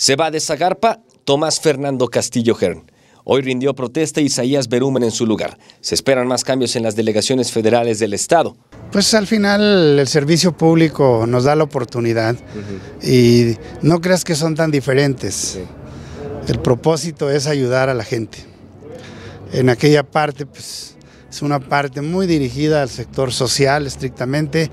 Se va de Zagarpa Tomás Fernando Castillo Hern. Hoy rindió protesta Isaías Berumen en su lugar. Se esperan más cambios en las delegaciones federales del Estado. Pues al final el servicio público nos da la oportunidad y no creas que son tan diferentes. El propósito es ayudar a la gente. En aquella parte, pues es una parte muy dirigida al sector social estrictamente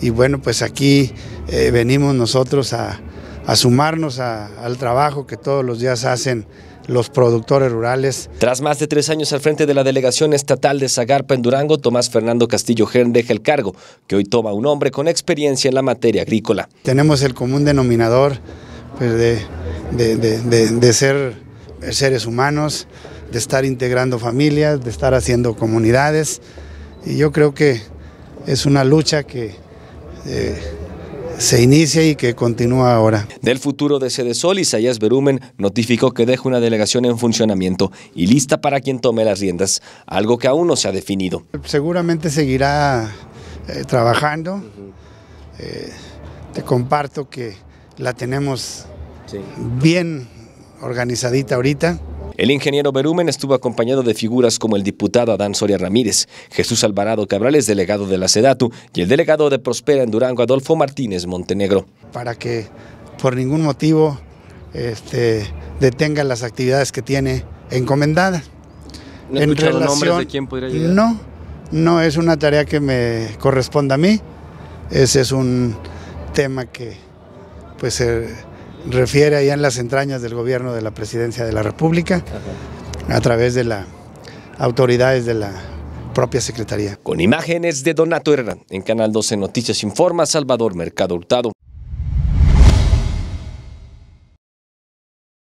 y bueno, pues aquí eh, venimos nosotros a, a sumarnos al trabajo que todos los días hacen los productores rurales. Tras más de tres años al frente de la delegación estatal de Zagarpa en Durango, Tomás Fernando Castillo Gern deja el cargo, que hoy toma un hombre con experiencia en la materia agrícola. Tenemos el común denominador pues, de, ser seres humanos, de estar integrando familias, de estar haciendo comunidades, y yo creo que es una lucha que... Eh, se inicia y que continúa ahora. Del futuro de y Isaías Berumen notificó que deja una delegación en funcionamiento y lista para quien tome las riendas, algo que aún no se ha definido. Seguramente seguirá eh, trabajando. Eh, te comparto que la tenemos bien organizadita ahorita. El ingeniero Berumen estuvo acompañado de figuras como el diputado Adán Soria Ramírez, Jesús Alvarado Cabrales, delegado de la SEDATU, y el delegado de Prospera en Durango, Adolfo Martínez Montenegro. Para que por ningún motivo este, detenga las actividades que tiene encomendadas. ¿No en relación, de quién No, no es una tarea que me corresponda a mí. Ese es un tema que pues ser refiere allá en las entrañas del gobierno de la presidencia de la República a través de las autoridades de la propia secretaría. Con imágenes de Donato Herrera, en Canal 12 Noticias Informa, Salvador Mercado Hurtado.